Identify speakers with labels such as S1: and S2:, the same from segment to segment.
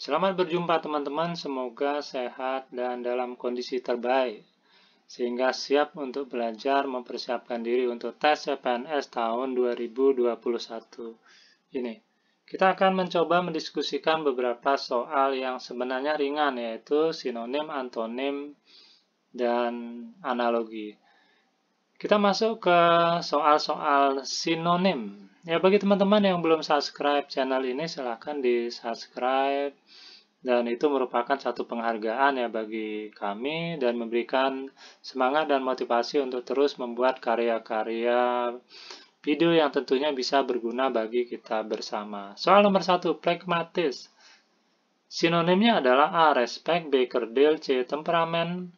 S1: Selamat berjumpa teman-teman, semoga sehat dan dalam kondisi terbaik sehingga siap untuk belajar mempersiapkan diri untuk tes CPNS tahun 2021 ini. Kita akan mencoba mendiskusikan beberapa soal yang sebenarnya ringan yaitu sinonim, antonim, dan analogi. Kita masuk ke soal-soal sinonim ya bagi teman-teman yang belum subscribe channel ini silahkan di subscribe dan itu merupakan satu penghargaan ya bagi kami dan memberikan semangat dan motivasi untuk terus membuat karya-karya video yang tentunya bisa berguna bagi kita bersama. Soal nomor satu, pragmatis. Sinonimnya adalah A. Respect, B. Kerdil, C. Temperamen,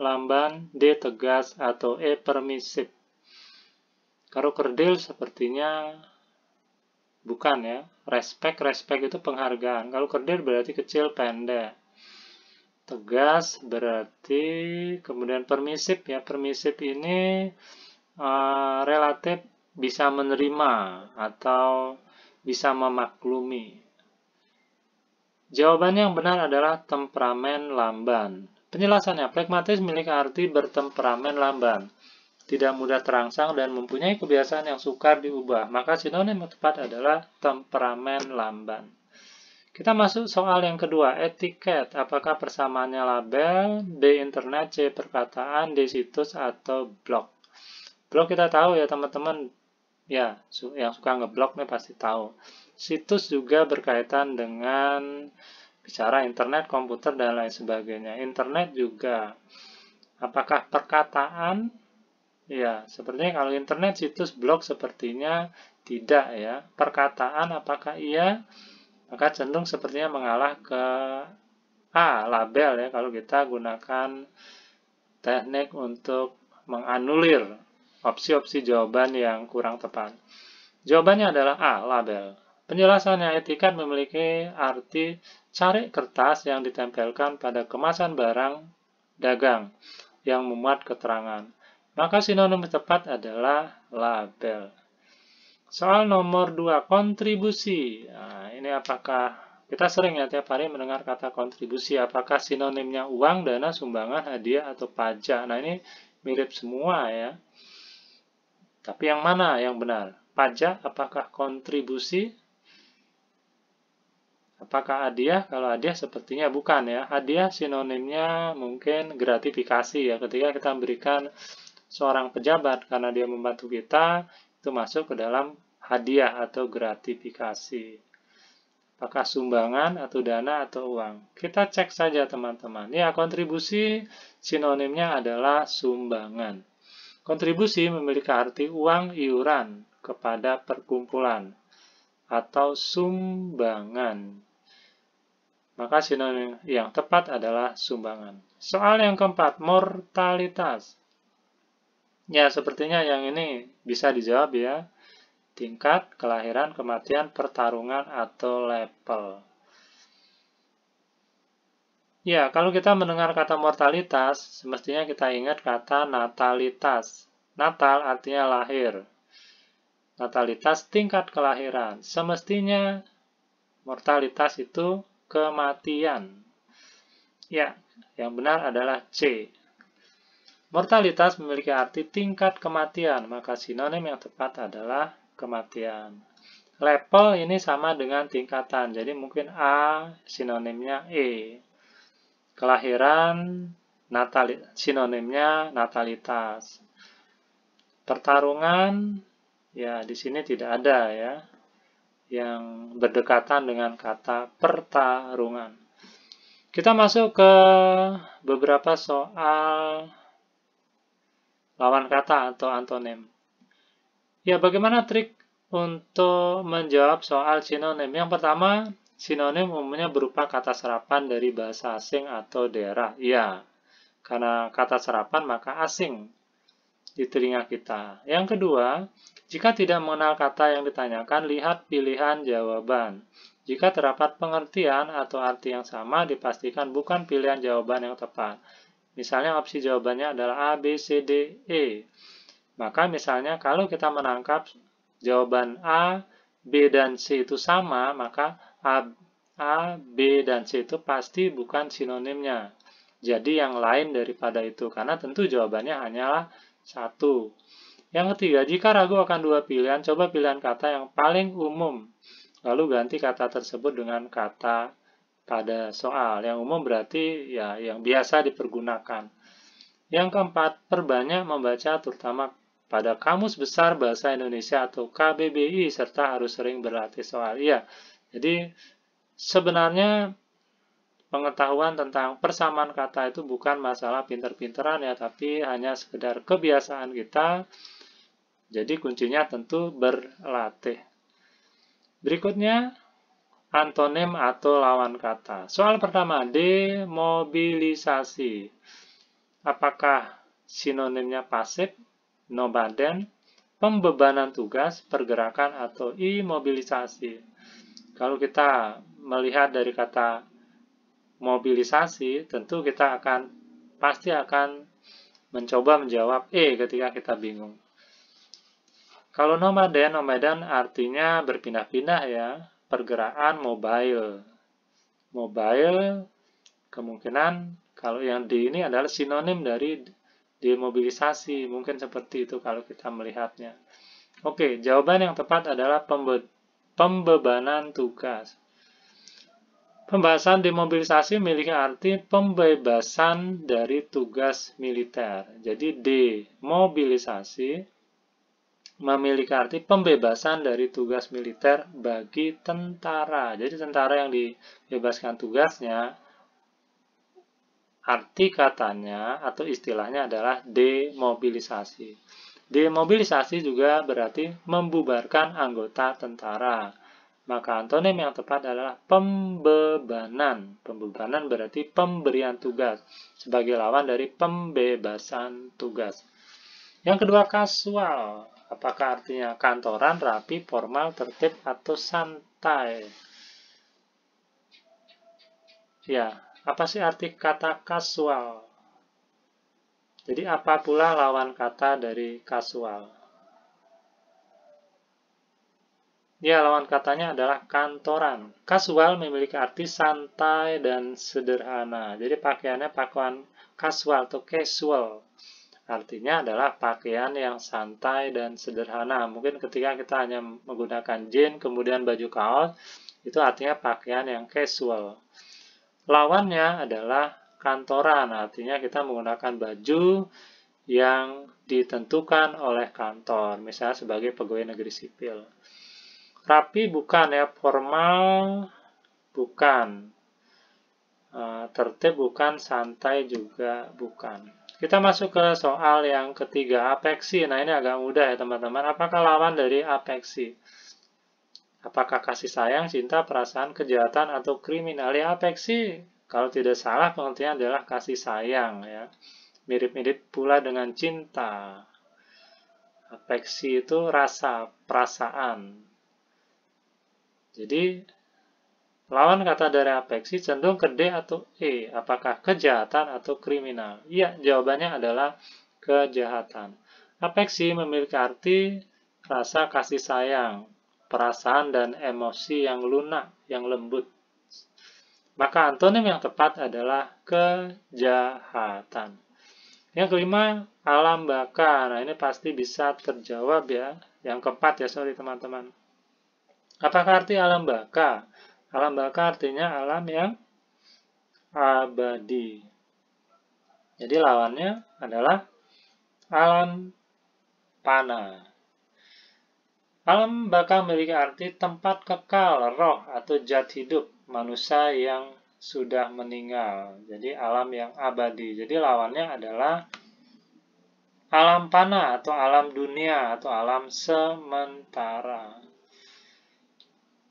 S1: lamban, D. Tegas, atau E. Permisif. Kalau kerdil sepertinya bukan ya. respek, respek itu penghargaan. Kalau kerdil berarti kecil, pendek. Tegas berarti kemudian permisif ya. Permisif ini uh, relatif bisa menerima atau bisa memaklumi. Jawaban yang benar adalah temperamen lamban. Penjelasannya, pragmatis milik arti bertemperamen lamban tidak mudah terangsang dan mempunyai kebiasaan yang sukar diubah. Maka sinonim yang tepat adalah temperamen lamban. Kita masuk soal yang kedua, etiket. Apakah persamaannya label, B internet, C perkataan, D situs, atau blog? Blog kita tahu ya teman-teman, ya yang suka ngeblog nih pasti tahu. Situs juga berkaitan dengan bicara internet, komputer, dan lain sebagainya. Internet juga. Apakah perkataan Ya, sepertinya kalau internet situs blog sepertinya tidak ya. Perkataan apakah iya? Maka cenderung sepertinya mengalah ke A, label ya. Kalau kita gunakan teknik untuk menganulir opsi-opsi jawaban yang kurang tepat. Jawabannya adalah A, label. Penjelasannya etikat memiliki arti cari kertas yang ditempelkan pada kemasan barang dagang yang memuat keterangan. Maka sinonim tepat adalah label. Soal nomor 2, kontribusi. Nah, ini apakah kita sering ya tiap hari mendengar kata kontribusi, apakah sinonimnya uang, dana, sumbangan, hadiah, atau pajak. Nah ini mirip semua ya. Tapi yang mana yang benar? Pajak apakah kontribusi? Apakah hadiah? Kalau hadiah sepertinya bukan ya. Hadiah sinonimnya mungkin gratifikasi ya. Ketika kita memberikan seorang pejabat karena dia membantu kita, itu masuk ke dalam hadiah atau gratifikasi. Apakah sumbangan atau dana atau uang? Kita cek saja teman-teman. Ya, kontribusi sinonimnya adalah sumbangan. Kontribusi memiliki arti uang iuran kepada perkumpulan atau sumbangan. Maka sinonim yang tepat adalah sumbangan. Soal yang keempat, mortalitas. Ya, sepertinya yang ini bisa dijawab ya. Tingkat, kelahiran, kematian, pertarungan, atau level. Ya, kalau kita mendengar kata mortalitas, semestinya kita ingat kata natalitas. Natal artinya lahir. Natalitas tingkat kelahiran. Semestinya mortalitas itu kematian. Ya, yang benar adalah C. Mortalitas memiliki arti tingkat kematian, maka sinonim yang tepat adalah kematian. Level ini sama dengan tingkatan, jadi mungkin A sinonimnya E. Kelahiran natali, sinonimnya natalitas. Pertarungan, ya di sini tidak ada ya, yang berdekatan dengan kata pertarungan. Kita masuk ke beberapa soal lawan kata atau antonim. Ya, bagaimana trik untuk menjawab soal sinonim? Yang pertama, sinonim umumnya berupa kata serapan dari bahasa asing atau daerah. Ya, karena kata serapan maka asing di telinga kita. Yang kedua, jika tidak mengenal kata yang ditanyakan, lihat pilihan jawaban. Jika terdapat pengertian atau arti yang sama, dipastikan bukan pilihan jawaban yang tepat. Misalnya opsi jawabannya adalah A, B, C, D, E. Maka misalnya kalau kita menangkap jawaban A, B, dan C itu sama, maka A, A, B, dan C itu pasti bukan sinonimnya. Jadi yang lain daripada itu, karena tentu jawabannya hanyalah satu. Yang ketiga, jika ragu akan dua pilihan, coba pilihan kata yang paling umum. Lalu ganti kata tersebut dengan kata pada soal. Yang umum berarti ya yang biasa dipergunakan. Yang keempat, perbanyak membaca terutama pada Kamus Besar Bahasa Indonesia atau KBBI serta harus sering berlatih soal. Iya, jadi sebenarnya pengetahuan tentang persamaan kata itu bukan masalah pinter-pinteran ya, tapi hanya sekedar kebiasaan kita. Jadi kuncinya tentu berlatih. Berikutnya, antonim atau lawan kata. Soal pertama, demobilisasi. Apakah sinonimnya pasif, nobaden, pembebanan tugas, pergerakan, atau imobilisasi? Kalau kita melihat dari kata mobilisasi, tentu kita akan pasti akan mencoba menjawab E ketika kita bingung. Kalau nomaden, nomaden artinya berpindah-pindah ya. Pergerakan mobile. Mobile kemungkinan kalau yang di ini adalah sinonim dari demobilisasi, mungkin seperti itu kalau kita melihatnya. Oke, jawaban yang tepat adalah pembe pembebanan tugas. Pembahasan demobilisasi memiliki arti pembebasan dari tugas militer. Jadi demobilisasi memiliki arti pembebasan dari tugas militer bagi tentara. Jadi tentara yang dibebaskan tugasnya arti katanya atau istilahnya adalah demobilisasi. Demobilisasi juga berarti membubarkan anggota tentara. Maka antonim yang tepat adalah pembebanan. Pembebanan berarti pemberian tugas sebagai lawan dari pembebasan tugas. Yang kedua kasual. Apakah artinya kantoran, rapi, formal, tertib, atau santai? Ya, apa sih arti kata kasual? Jadi apa pula lawan kata dari kasual? Ya, lawan katanya adalah kantoran. Kasual memiliki arti santai dan sederhana. Jadi pakaiannya pakaian kasual atau casual. Artinya adalah pakaian yang santai dan sederhana. Mungkin ketika kita hanya menggunakan jeans kemudian baju kaos, itu artinya pakaian yang casual. Lawannya adalah kantoran, artinya kita menggunakan baju yang ditentukan oleh kantor, misalnya sebagai pegawai negeri sipil. Rapi bukan ya, formal bukan, eh, tertib bukan, santai juga bukan. Kita masuk ke soal yang ketiga, apeksi. Nah, ini agak mudah ya, teman-teman. Apakah lawan dari apeksi? Apakah kasih sayang, cinta, perasaan, kejahatan, atau kriminal? Ya, apeksi kalau tidak salah pengertian adalah kasih sayang ya. Mirip-mirip pula dengan cinta. Apeksi itu rasa, perasaan. Jadi, Lawan kata dari apeksi cenderung ke D atau E. Apakah kejahatan atau kriminal? Iya, jawabannya adalah kejahatan. Apeksi memiliki arti rasa kasih sayang, perasaan dan emosi yang lunak, yang lembut. Maka antonim yang tepat adalah kejahatan. Yang kelima, alam baka Nah, ini pasti bisa terjawab ya. Yang keempat ya, sorry teman-teman. Apakah arti alam baka Alam baka artinya alam yang abadi. Jadi lawannya adalah alam pana. Alam baka memiliki arti tempat kekal roh atau jati hidup manusia yang sudah meninggal. Jadi alam yang abadi. Jadi lawannya adalah alam pana atau alam dunia atau alam sementara.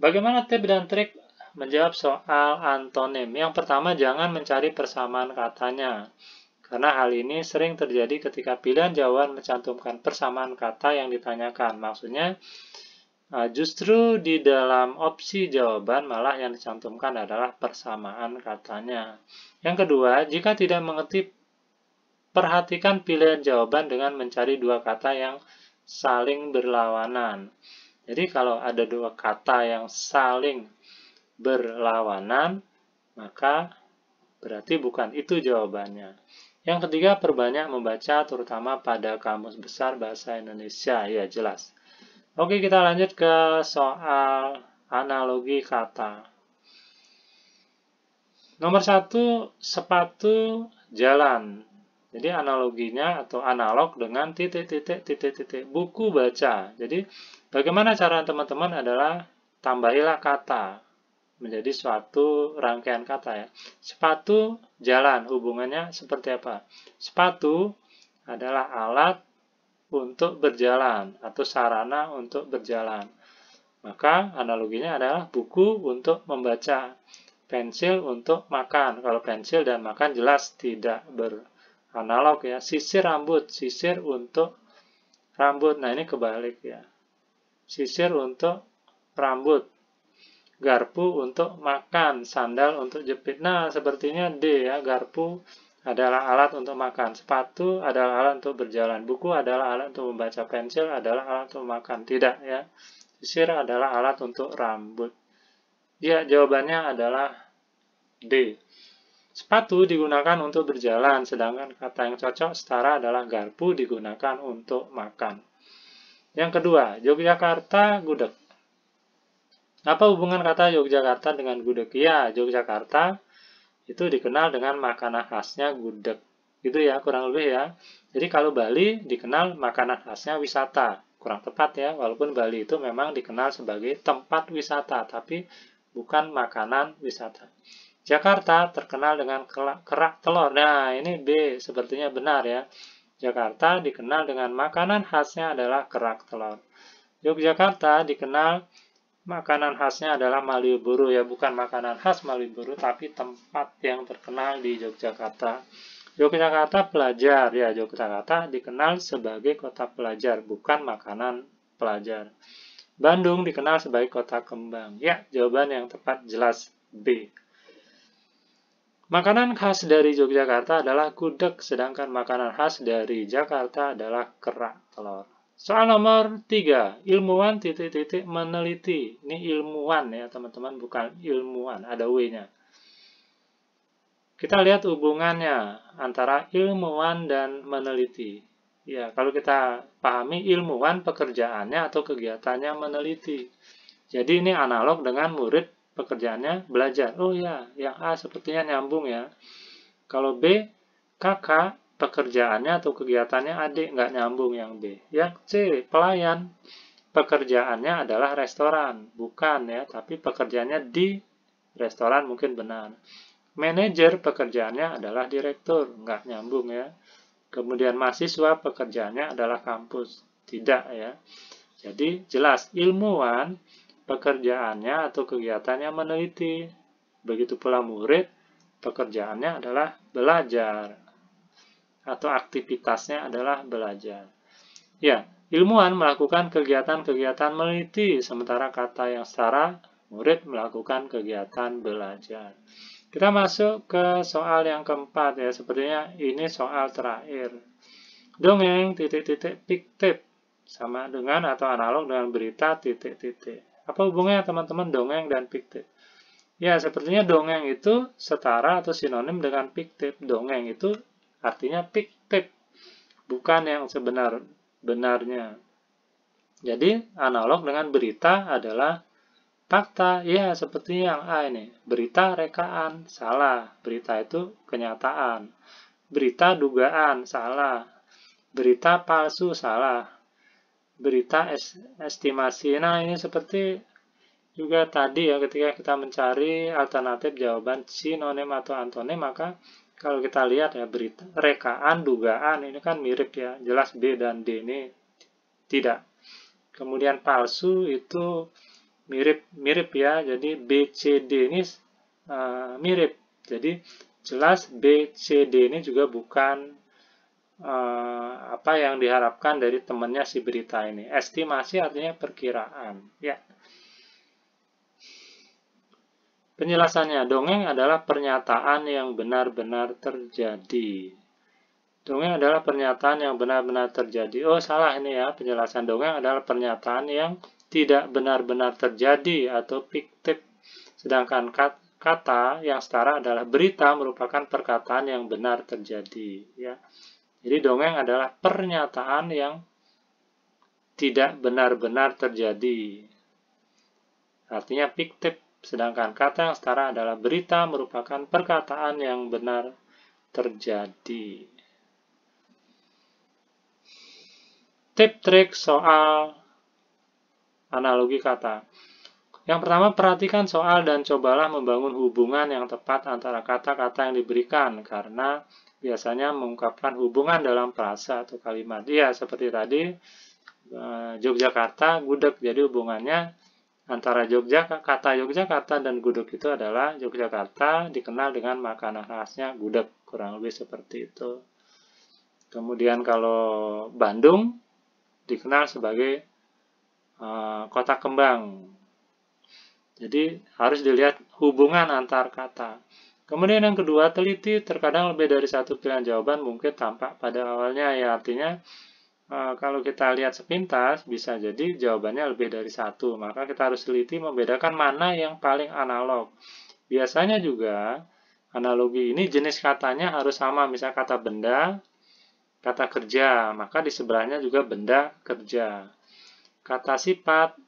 S1: Bagaimana tips dan trik menjawab soal antonim. Yang pertama, jangan mencari persamaan katanya. Karena hal ini sering terjadi ketika pilihan jawaban mencantumkan persamaan kata yang ditanyakan. Maksudnya, e, justru di dalam opsi jawaban malah yang dicantumkan adalah persamaan katanya. Yang kedua, jika tidak mengerti, perhatikan pilihan jawaban dengan mencari dua kata yang saling berlawanan. Jadi kalau ada dua kata yang saling berlawanan, maka berarti bukan itu jawabannya. Yang ketiga, perbanyak membaca terutama pada Kamus Besar Bahasa Indonesia. Ya, jelas. Oke, kita lanjut ke soal analogi kata. Nomor satu, sepatu jalan. Jadi analoginya atau analog dengan titik-titik, titik-titik, buku baca. Jadi bagaimana cara teman-teman adalah tambahilah kata menjadi suatu rangkaian kata ya. Sepatu jalan hubungannya seperti apa? Sepatu adalah alat untuk berjalan atau sarana untuk berjalan. Maka analoginya adalah buku untuk membaca, pensil untuk makan. Kalau pensil dan makan jelas tidak beranalog ya. Sisir rambut, sisir untuk rambut. Nah, ini kebalik ya. Sisir untuk rambut garpu untuk makan, sandal untuk jepit. Nah, sepertinya D ya, garpu adalah alat untuk makan, sepatu adalah alat untuk berjalan, buku adalah alat untuk membaca, pensil adalah alat untuk makan. Tidak ya, sisir adalah alat untuk rambut. Ya, jawabannya adalah D. Sepatu digunakan untuk berjalan, sedangkan kata yang cocok setara adalah garpu digunakan untuk makan. Yang kedua, Yogyakarta gudeg. Apa hubungan kata Yogyakarta dengan gudeg? Ya, Yogyakarta itu dikenal dengan makanan khasnya gudeg. Gitu ya, kurang lebih ya. Jadi kalau Bali dikenal makanan khasnya wisata. Kurang tepat ya, walaupun Bali itu memang dikenal sebagai tempat wisata, tapi bukan makanan wisata. Jakarta terkenal dengan kerak telur. Nah, ini B sepertinya benar ya. Jakarta dikenal dengan makanan khasnya adalah kerak telur. Yogyakarta dikenal Makanan khasnya adalah Malioboro ya, bukan makanan khas Malioboro tapi tempat yang terkenal di Yogyakarta. Yogyakarta pelajar ya, Yogyakarta dikenal sebagai kota pelajar, bukan makanan pelajar. Bandung dikenal sebagai kota kembang. Ya, jawaban yang tepat jelas B. Makanan khas dari Yogyakarta adalah gudeg, sedangkan makanan khas dari Jakarta adalah kerak telur. Soal nomor 3, ilmuwan titik-titik meneliti. Ini ilmuwan ya teman-teman, bukan ilmuwan, ada W-nya. Kita lihat hubungannya antara ilmuwan dan meneliti. Ya, kalau kita pahami ilmuwan pekerjaannya atau kegiatannya meneliti. Jadi ini analog dengan murid pekerjaannya belajar. Oh ya, yang A sepertinya nyambung ya. Kalau B, kakak pekerjaannya atau kegiatannya adik nggak nyambung yang B. Yang C, pelayan. Pekerjaannya adalah restoran, bukan ya, tapi pekerjaannya di restoran mungkin benar. Manajer pekerjaannya adalah direktur, nggak nyambung ya. Kemudian mahasiswa pekerjaannya adalah kampus, tidak ya. Jadi jelas ilmuwan pekerjaannya atau kegiatannya meneliti. Begitu pula murid pekerjaannya adalah belajar atau aktivitasnya adalah belajar. Ya, ilmuwan melakukan kegiatan-kegiatan meneliti, sementara kata yang setara, murid melakukan kegiatan belajar. Kita masuk ke soal yang keempat ya, sepertinya ini soal terakhir. Dongeng titik-titik piktip sama dengan atau analog dengan berita titik-titik. Apa hubungannya teman-teman dongeng dan piktip? Ya, sepertinya dongeng itu setara atau sinonim dengan piktip. Dongeng itu artinya pip bukan yang sebenar-benarnya. Jadi, analog dengan berita adalah fakta, ya seperti yang A ini, berita rekaan, salah, berita itu kenyataan, berita dugaan, salah, berita palsu, salah, berita es estimasi. Nah, ini seperti juga tadi ya ketika kita mencari alternatif jawaban sinonim atau antonim maka kalau kita lihat ya berita rekaan dugaan ini kan mirip ya jelas B dan D ini tidak kemudian palsu itu mirip mirip ya jadi B C D ini uh, mirip jadi jelas B C D ini juga bukan uh, apa yang diharapkan dari temannya si berita ini estimasi artinya perkiraan ya Penjelasannya, dongeng adalah pernyataan yang benar-benar terjadi. Dongeng adalah pernyataan yang benar-benar terjadi. Oh, salah ini ya. Penjelasan dongeng adalah pernyataan yang tidak benar-benar terjadi atau fiktif. Sedangkan kata yang setara adalah berita merupakan perkataan yang benar terjadi. Ya. Jadi dongeng adalah pernyataan yang tidak benar-benar terjadi. Artinya fiktif Sedangkan kata yang setara adalah berita merupakan perkataan yang benar terjadi. Tip trik soal analogi kata. Yang pertama, perhatikan soal dan cobalah membangun hubungan yang tepat antara kata-kata yang diberikan, karena biasanya mengungkapkan hubungan dalam frasa atau kalimat. Ya, seperti tadi, eh, Yogyakarta, gudeg, jadi hubungannya Antara Yogyakarta, Yogyakarta dan gudeg itu adalah Yogyakarta dikenal dengan makanan khasnya gudeg, kurang lebih seperti itu. Kemudian kalau Bandung dikenal sebagai uh, kota kembang. Jadi harus dilihat hubungan antar kata. Kemudian yang kedua, teliti terkadang lebih dari satu pilihan jawaban mungkin tampak pada awalnya ya artinya Eh, kalau kita lihat sepintas, bisa jadi jawabannya lebih dari satu. Maka kita harus teliti membedakan mana yang paling analog. Biasanya juga, analogi ini jenis katanya harus sama. Misal kata benda, kata kerja, maka di sebelahnya juga benda kerja. Kata sifat,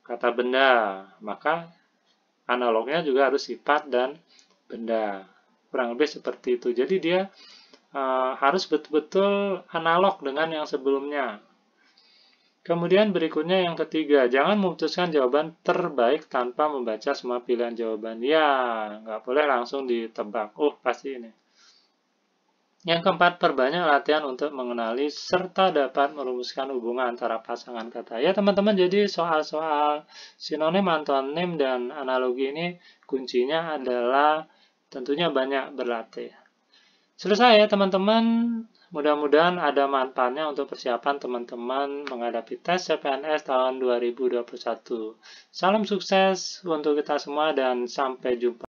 S1: kata benda, maka analognya juga harus sifat dan benda. Kurang lebih seperti itu. Jadi dia Eh, harus betul-betul analog dengan yang sebelumnya. Kemudian berikutnya yang ketiga, jangan memutuskan jawaban terbaik tanpa membaca semua pilihan jawaban. Ya, nggak boleh langsung ditebak. Oh, pasti ini. Yang keempat, perbanyak latihan untuk mengenali serta dapat merumuskan hubungan antara pasangan kata. Ya, teman-teman, jadi soal-soal sinonim, antonim, dan analogi ini kuncinya adalah tentunya banyak berlatih. Selesai ya teman-teman. Mudah-mudahan ada manfaatnya untuk persiapan teman-teman menghadapi tes CPNS tahun 2021. Salam sukses untuk kita semua dan sampai jumpa.